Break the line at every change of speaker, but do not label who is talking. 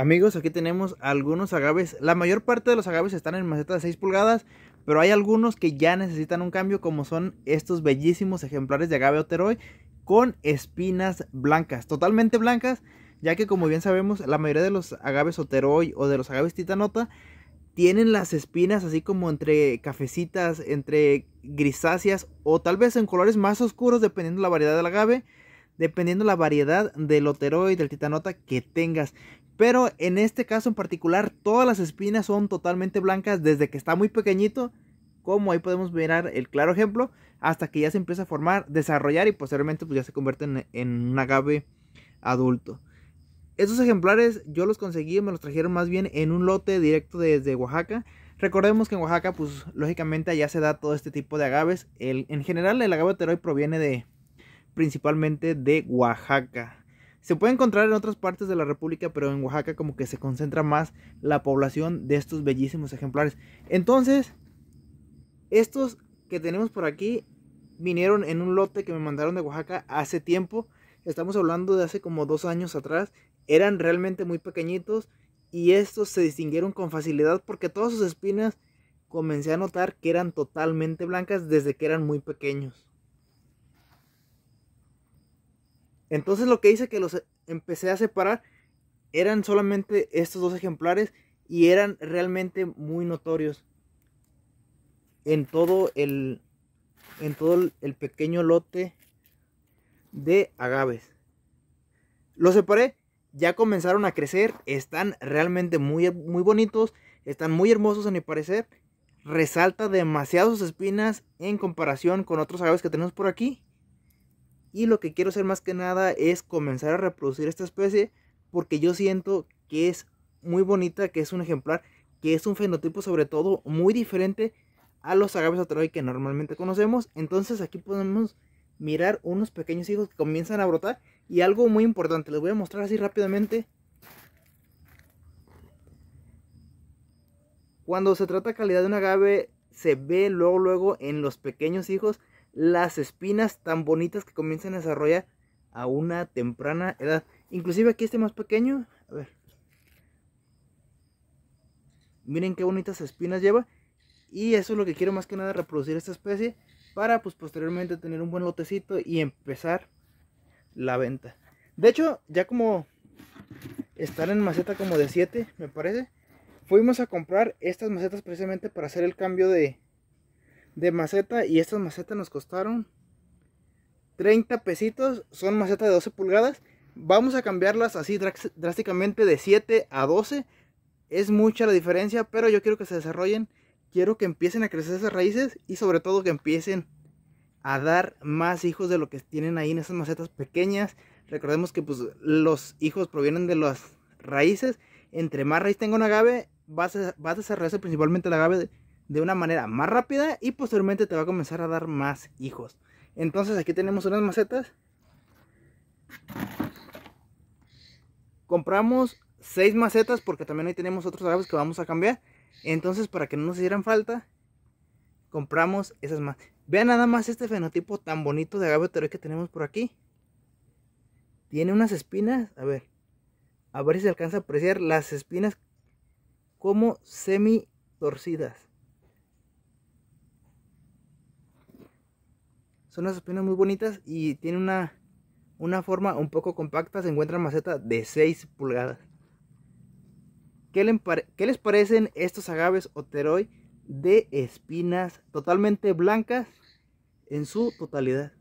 Amigos, aquí tenemos algunos agaves. La mayor parte de los agaves están en macetas de 6 pulgadas, pero hay algunos que ya necesitan un cambio, como son estos bellísimos ejemplares de agave oteroi con espinas blancas, totalmente blancas, ya que como bien sabemos, la mayoría de los agaves oteroi o de los agaves titanota tienen las espinas así como entre cafecitas, entre grisáceas o tal vez en colores más oscuros dependiendo la variedad del agave dependiendo la variedad del y del titanota que tengas. Pero en este caso en particular, todas las espinas son totalmente blancas desde que está muy pequeñito, como ahí podemos mirar el claro ejemplo, hasta que ya se empieza a formar, desarrollar y posteriormente pues ya se convierte en, un agave adulto. Estos ejemplares yo los conseguí, me los trajeron más bien en un lote directo desde Oaxaca. Recordemos que en Oaxaca, pues lógicamente allá se da todo este tipo de agaves. en general el agave teroy proviene de principalmente de Oaxaca. Se puede encontrar en otras partes de la República, pero en Oaxaca como que se concentra más la población de estos bellísimos ejemplares. Entonces, estos que tenemos por aquí vinieron en un lote que me mandaron de Oaxaca hace tiempo. Estamos hablando de hace como dos años atrás. Eran realmente muy pequeñitos y estos se distinguieron con facilidad porque todas sus espinas comencé a notar que eran totalmente blancas desde que eran muy pequeños. Entonces lo que hice que los empecé a separar eran solamente estos dos ejemplares y eran realmente muy notorios en todo el en todo el pequeño lote de agaves. Los separé, ya comenzaron a crecer, están realmente muy muy bonitos, están muy hermosos a mi parecer. Resalta demasiado sus espinas en comparación con otros agaves que tenemos por aquí. Y lo que quiero hacer más que nada es comenzar a reproducir esta especie porque yo siento que es muy bonita, que es un ejemplar, que es un fenotipo sobre todo muy diferente a los agaves atroi que normalmente conocemos. Entonces aquí podemos mirar unos pequeños hijos que comienzan a brotar y algo muy importante, les voy a mostrar así rápidamente. Cuando se trata de calidad de un agave se ve luego luego en los pequeños hijos las espinas tan bonitas que comienzan a desarrollar a una temprana edad. Inclusive aquí este más pequeño, a ver. Miren qué bonitas espinas lleva. Y eso es lo que quiero más que nada reproducir esta especie para pues posteriormente tener un buen lotecito y empezar la venta. De hecho, ya como estar en maceta como de 7, me parece, fuimos a comprar estas macetas precisamente para hacer el cambio de, de maceta y estas macetas nos costaron 30 pesitos, son macetas de 12 pulgadas. Vamos a cambiarlas así drásticamente de 7 a 12. Es mucha la diferencia, pero yo quiero que se desarrollen, quiero que empiecen a crecer esas raíces y sobre todo que empiecen a dar más hijos de lo que tienen ahí en esas macetas pequeñas. Recordemos que pues, los hijos provienen de las raíces. Entre más raíz tenga un agave, va a, a desarrollarse principalmente el agave de una manera más rápida y posteriormente te va a comenzar a dar más hijos. Entonces aquí tenemos unas macetas. Compramos seis macetas porque también ahí tenemos otros árboles que vamos a cambiar. Entonces para que no nos hicieran falta, compramos esas más. Vean nada más este fenotipo tan bonito de agave teroí que tenemos por aquí. Tiene unas espinas, a ver, a ver si se alcanza a apreciar las espinas como semi torcidas. Son unas espinas muy bonitas y tiene una, una forma un poco compacta. Se encuentra en maceta de 6 pulgadas. ¿Qué, ¿Qué les parecen estos agaves oteroi de espinas totalmente blancas en su totalidad?